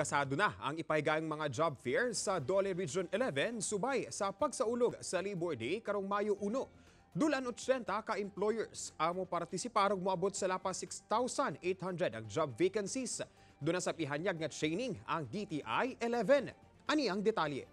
Kasado na ang ipaigaing mga job fair sa Dole Region 11 subay sa pagsaulog sa Labor Day karong Mayo 1. Dulan 80 ka-employers amo partisiparog moabot sa lapas 6,800 ang job vacancies. Doon sa pihanyag nga training ang DTI 11. Ani ang detalye.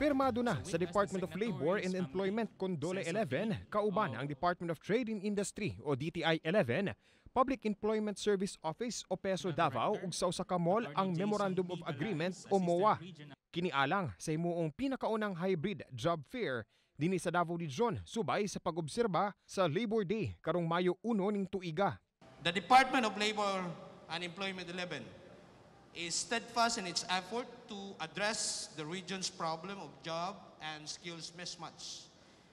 Pirmado na sa Department of Labor and um, Employment kon Dole 11, kauban oh. ang Department of Trade and Industry o DTI 11, Public Employment Service Office o PESO Davao ug sa usa ka mall ang Memorandum of Agreement o MOA. Kinialang sa himuong pinakaunang hybrid job fair dinhi sa Davao Region subay sa pagobserba sa Labor Day karong Mayo 1 ning tuiga. The Department of Labor and Employment 11 is steadfast in its effort to address the region's problem of job and skills mismatch,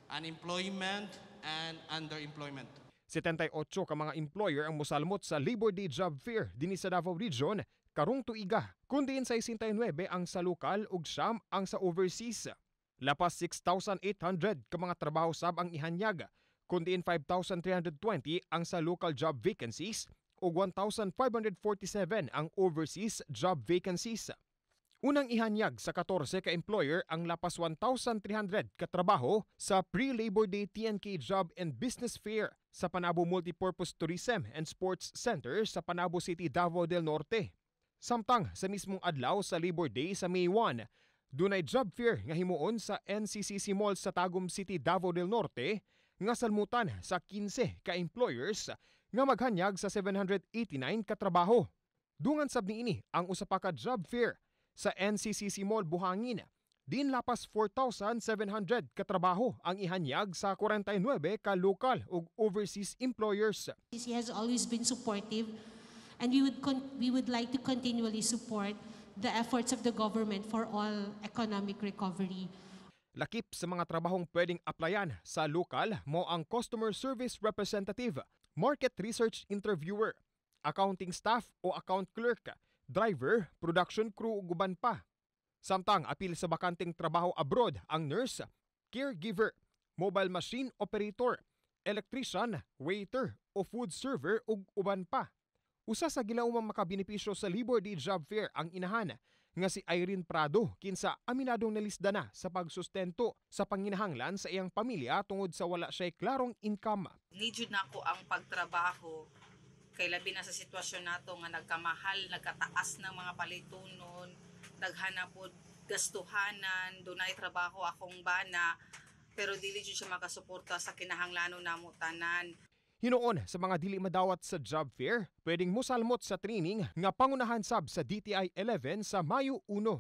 unemployment and underemployment. 78 ka mga employer ang musalmot sa Labor Day Job Fair dinhi sa Davao Region karong tuiga, kundi in 69 ang sa lokal ug siyam ang sa overseas. Lapas 6,800 ka mga trabaho sab ang ihanyag, kundi in 5,320 ang sa local job vacancies ug 1,547 ang overseas job vacancies. Unang ihanyag sa 14 ka-employer ang lapas 1,300 katrabaho sa pre-Labor Day TNK Job and Business Fair sa Panabo Multipurpose Tourism and Sports Center sa Panabo City, Davao del Norte. Samtang sa mismong adlaw sa Labor Day sa May 1, dunay job fair nga himuon sa NCCC Mall sa Tagum City, Davao del Norte nga salmutan sa 15 ka employers nga maghanyag sa 789 katrabaho. Dungan sab niini ang usa pa ka job fair sa NCCC Mall Buhangin din lapas 4,700 katrabaho ang ihanyag sa 49 ka local ug overseas employers. He has always been supportive and we would we would like to continually support the efforts of the government for all economic recovery. Lakip sa mga trabahong pwedeng applyan sa local mo ang customer service representative, market research interviewer, accounting staff o account clerk, driver, production crew ug uban pa Samtang apil sa bakanteng trabaho abroad ang nurse, caregiver, mobile machine operator, electrician, waiter o food server ug uban pa. Usa sa gilaumang makabenepisyo sa Labor Day Job Fair ang inahan nga si Irene Prado kinsa aminadong nalisda na sa pagsustento sa panginahanglan sa iyang pamilya tungod sa wala siya'y klarong income. Need na ko ang pagtrabaho kay labi na sa sitwasyon nato nga nagkamahal, nagkataas ng mga palitunon, naghanapod gastuhanan, dunay trabaho akong bana, pero dili jud siya makasuporta sa kinahanglano namo tanan. Hinoon sa mga dili madawat sa job fair, pwedeng musalmot sa training nga pangunahan sab sa DTI 11 sa Mayo 1.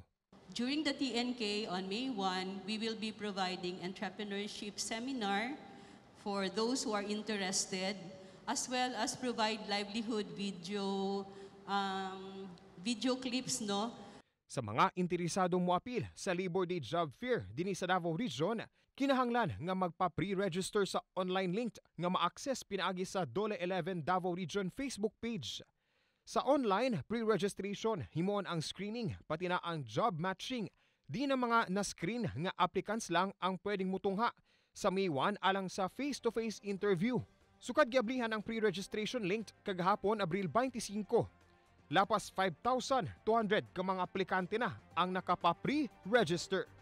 During the TNK on May 1, we will be providing entrepreneurship seminar for those who are interested as well as provide livelihood video um, video clips no sa mga interesadong moapil sa Labor Day Job Fair din sa Davao Region, kinahanglan nga magpa-pre-register sa online link nga ma-access pinaagi sa Dole 11 Davao Region Facebook page. Sa online pre-registration, himoon ang screening pati na ang job matching. Di na mga na-screen nga applicants lang ang pwedeng mutungha sa May 1 alang sa face to -face interview. Sukad giablihan ang pre-registration linked kagahapon Abril 25 lapas 5,200 ka mga aplikante na ang nakapa-pre-register.